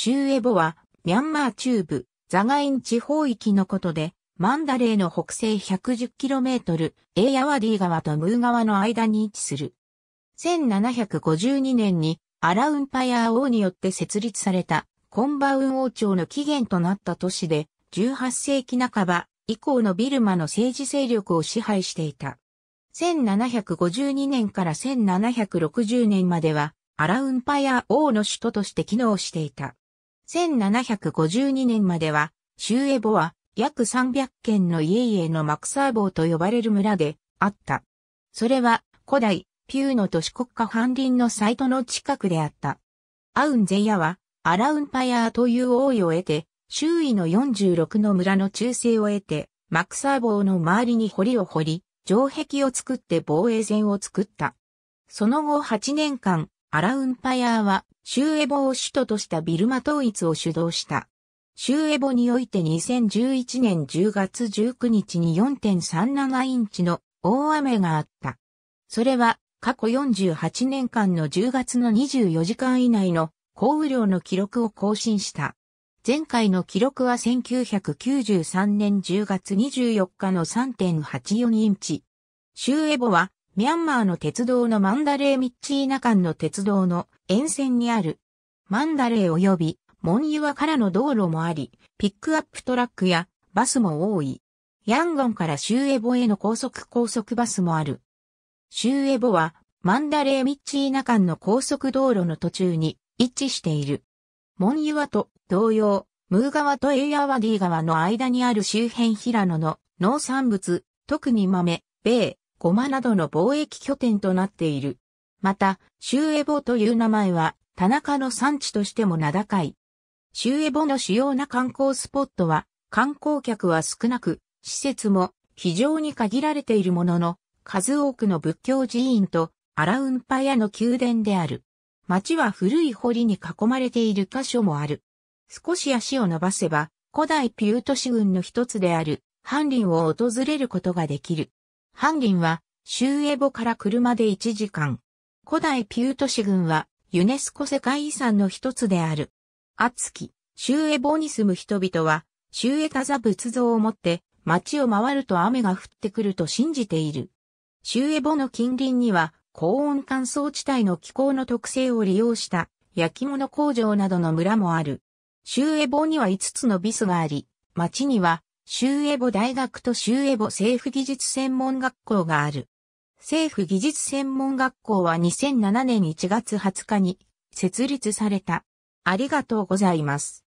シューエボは、ミャンマー中部、ザガイン地方域のことで、マンダレーの北西 110km、エイヤワディ川とムー川の間に位置する。1752年にアラウンパヤー王によって設立されたコンバウン王朝の起源となった都市で、18世紀半ば以降のビルマの政治勢力を支配していた。1752年から1760年まではアラウンパヤー王の首都として機能していた。1752年までは、シューエボは約300軒の家々のマクサーボーと呼ばれる村であった。それは古代ピューの都市国家反林のサイトの近くであった。アウンゼヤはアラウンパヤーという王位を得て、周囲の46の村の忠誠を得て、マクサーボーの周りに堀を掘り、城壁を作って防衛線を作った。その後8年間、アラウンパヤーは、シューエボを首都としたビルマ統一を主導した。シューエボにおいて2011年10月19日に4.37インチの大雨があった。それは、過去48年間の10月の24時間以内の降雨量の記録を更新した。前回の記録は1993年10月24日の3.84インチ。シューエボはミャンマーの鉄道のマンダレー・ミッチーナ間の鉄道の沿線にある、マンダレー及びモンユアからの道路もあり、ピックアップトラックやバスも多い。ヤンゴンからシューエボへの高速高速バスもある。シューエボはマンダレー・ミッチーナ間の高速道路の途中に位置している。モンユアと同様、ムー川とエイヤワディ川の間にある周辺平野の農産物、特に豆、米、ゴマなどの貿易拠点となっている。また、シューエボという名前は、田中の産地としても名高い。シューエボの主要な観光スポットは、観光客は少なく、施設も非常に限られているものの、数多くの仏教寺院とアラウンパヤの宮殿である。町は古い堀に囲まれている箇所もある。少し足を伸ばせば、古代ピュート市郡の一つである、ハンリンを訪れることができる。ハンリンは、州エボから車で1時間。古代ピュート市郡は、ユネスコ世界遺産の一つである。熱き、州エボに住む人々は、州エタザ仏像を持って、街を回ると雨が降ってくると信じている。州エボの近隣には、高温乾燥地帯の気候の特性を利用した焼き物工場などの村もある。州エボには5つのビスがあり、町には州エボ大学と州エボ政府技術専門学校がある。政府技術専門学校は2007年1月20日に設立された。ありがとうございます。